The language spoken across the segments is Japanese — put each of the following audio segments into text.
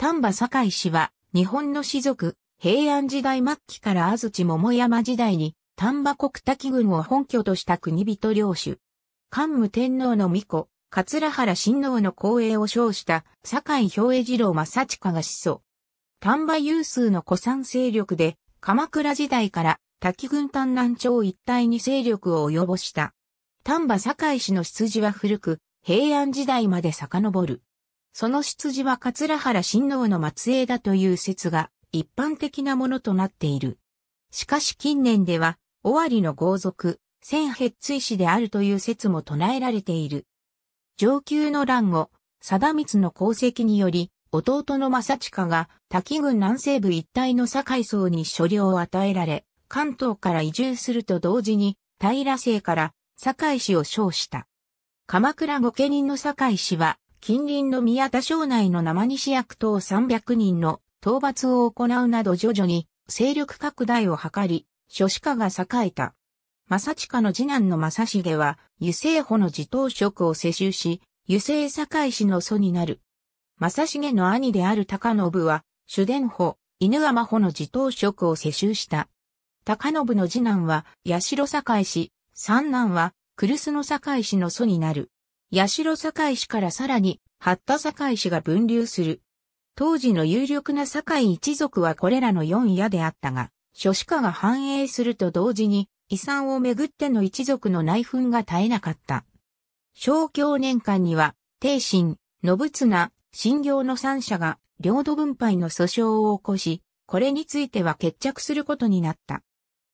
丹波堺氏は、日本の士族、平安時代末期から安土桃山時代に、丹波国滝郡を本拠とした国人領主。桓武天皇の御子、桂原親王の光栄を称した堺兵衛次郎正親が始祖。丹波有数の古参勢力で、鎌倉時代から滝郡丹南町一帯に勢力を及ぼした。丹波堺氏の出自は古く、平安時代まで遡る。その出自は桂原親王の末裔だという説が一般的なものとなっている。しかし近年では、尾張の豪族、千ヘッツイ氏であるという説も唱えられている。上級の乱後、貞光の功績により、弟の正親が滝郡南西部一帯の堺層に所領を与えられ、関東から移住すると同時に、平姓から堺氏を称した。鎌倉御家人の堺氏は、近隣の宮田省内の生西役等300人の討伐を行うなど徐々に勢力拡大を図り、諸子家が栄えた。正近の次男の正重は、油性保の自頭職を世襲し、油性堺氏の祖になる。正重の兄である高信は、主伝保、犬山保の自頭職を世襲した。高信の次男は、八代堺氏、三男は、来栖の堺氏の祖になる。八代堺市からさらに、八田堺市が分流する。当時の有力な堺一族はこれらの四家であったが、諸子家が繁栄すると同時に、遺産をめぐっての一族の内紛が絶えなかった。小教年間には、帝神、信綱、信行の三者が、領土分配の訴訟を起こし、これについては決着することになった。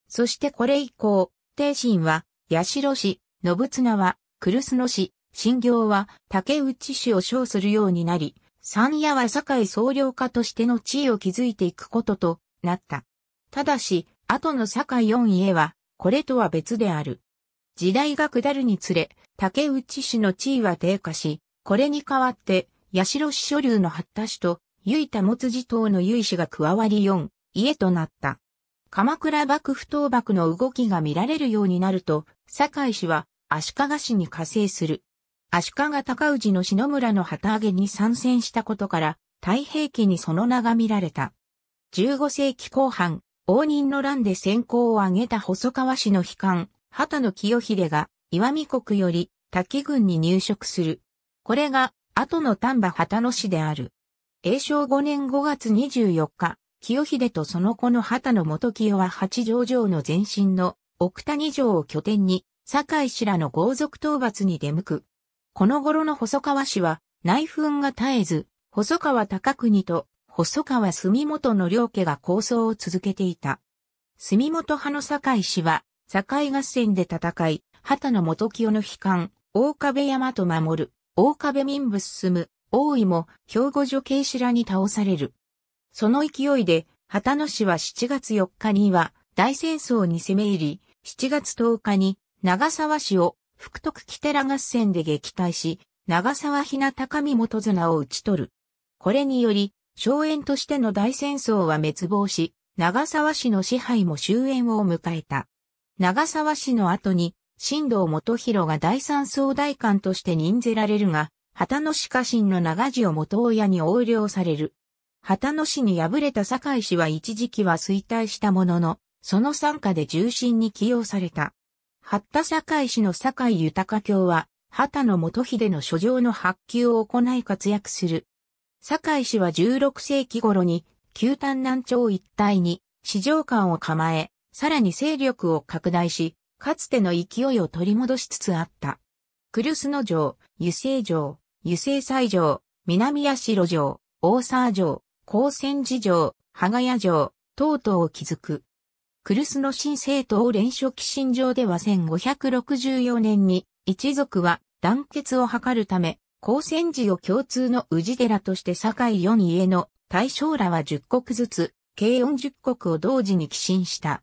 そしてこれ以降、帝神は、八代氏、信綱は、来栖野市、信行は竹内氏を称するようになり、三夜は堺総領家としての地位を築いていくこととなった。ただし、後の堺四家は、これとは別である。時代が下るにつれ、竹内氏の地位は低下し、これに代わって、八代氏所流の八田氏と、唯田持寺等の唯氏が加わり四家となった。鎌倉幕府倒幕の動きが見られるようになると、堺氏は足利氏に加勢する。足利高氏の篠村の旗揚げに参戦したことから、太平記にその名が見られた。15世紀後半、応仁の乱で先行を挙げた細川氏の悲観、旗の清秀が、岩見国より、滝軍に入植する。これが、後の丹波旗の氏である。永正5年5月24日、清秀とその子の旗の元清は八条城の前身の奥谷城を拠点に、堺氏らの豪族討伐に出向く。この頃の細川氏は、内紛が絶えず、細川高国と細川住元の両家が構想を続けていた。住元派の堺氏は、堺合戦で戦い、畑の元清の悲観、大壁山と守る、大壁民部進む、大井も兵庫女系氏らに倒される。その勢いで、旗野氏は7月4日には大戦争に攻め入り、7月10日に長沢氏を福徳テ寺合戦で撃退し、長沢ひな高見元綱を討ち取る。これにより、荘園としての大戦争は滅亡し、長沢氏の支配も終焉を迎えた。長沢氏の後に、新道元弘が第三総大官として任ぜられるが、旗の氏家臣の長寿を元親に横領される。旗の氏に敗れた堺氏は一時期は衰退したものの、その参加で重臣に起用された。八田堺市の堺豊教は、畑の元秀の書状の発給を行い活躍する。堺市は16世紀頃に、旧丹南町一帯に、市場館を構え、さらに勢力を拡大し、かつての勢いを取り戻しつつあった。クルスノ城、油性城、油性西城、南八代城、大沢城、高泉寺城、羽賀屋城、等々を築く。クルスの新政党連署寄進上では1564年に一族は団結を図るため、高専寺を共通の宇治寺として堺四家の大将らは10国ずつ、計40国を同時に寄進した。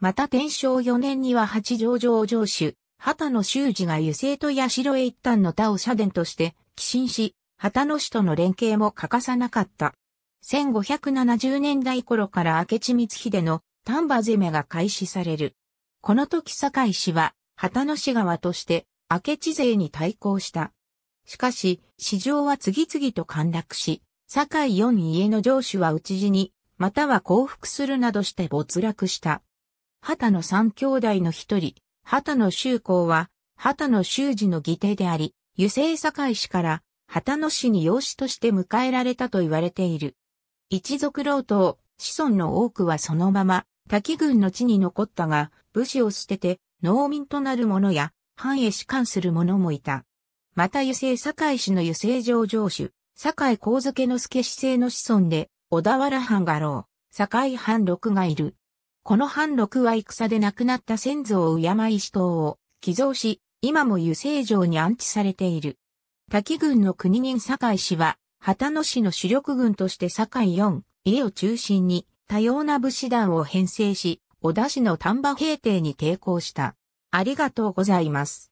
また天正4年には八条城城主、畑野修二が油性と八代へ一旦の田を社殿として寄進し、旗野氏との連携も欠かさなかった。1570年代頃から明智光秀の丹波攻めが開始される。この時堺氏は、旗野市側として、明智勢に対抗した。しかし、市場は次々と陥落し、堺四家の城主は討ち死に、または降伏するなどして没落した。旗野三兄弟の一人、旗野修行は、旗野修二の義弟であり、油性堺氏から、旗野氏に養子として迎えられたと言われている。一族老党、子孫の多くはそのまま、滝軍の地に残ったが、武士を捨てて農民となる者や、藩へ士官する者もいた。また油性堺市の油性上城主、堺光付の助市制の子孫で、小田原藩が老、堺藩六がいる。この藩六は戦で亡くなった先祖を敬い死闘を寄贈し、今も油性城に安置されている。滝軍の国人堺氏は、旗野市の主力軍として堺四、家を中心に、多様な武士団を編成し、織田氏の丹波平定に抵抗した。ありがとうございます。